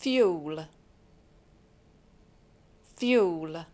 fuel fuel